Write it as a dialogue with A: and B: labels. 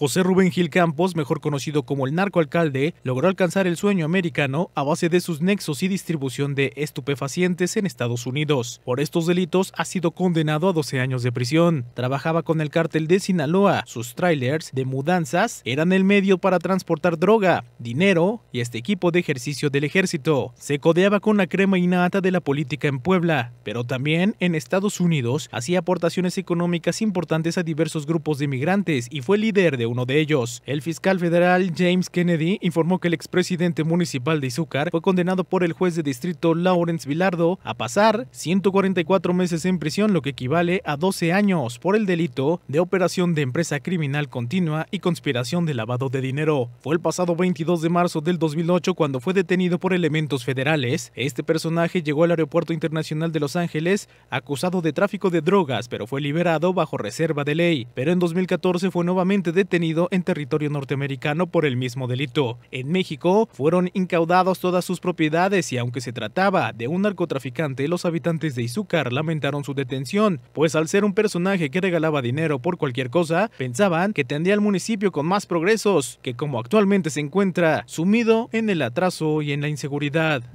A: José Rubén Gil Campos, mejor conocido como el narcoalcalde, logró alcanzar el sueño americano a base de sus nexos y distribución de estupefacientes en Estados Unidos. Por estos delitos ha sido condenado a 12 años de prisión. Trabajaba con el cártel de Sinaloa. Sus trailers de mudanzas eran el medio para transportar droga, dinero y este equipo de ejercicio del ejército. Se codeaba con la crema innata de la política en Puebla, pero también en Estados Unidos hacía aportaciones económicas importantes a diversos grupos de migrantes y fue líder de uno de ellos. El fiscal federal James Kennedy informó que el expresidente municipal de Izúcar fue condenado por el juez de distrito Lawrence Vilardo a pasar 144 meses en prisión, lo que equivale a 12 años por el delito de operación de empresa criminal continua y conspiración de lavado de dinero. Fue el pasado 22 de marzo del 2008 cuando fue detenido por elementos federales. Este personaje llegó al Aeropuerto Internacional de Los Ángeles acusado de tráfico de drogas, pero fue liberado bajo reserva de ley. Pero en 2014 fue nuevamente detenido en territorio norteamericano por el mismo delito. En México fueron incaudados todas sus propiedades y aunque se trataba de un narcotraficante, los habitantes de Izúcar lamentaron su detención, pues al ser un personaje que regalaba dinero por cualquier cosa, pensaban que tendría el municipio con más progresos que como actualmente se encuentra, sumido en el atraso y en la inseguridad.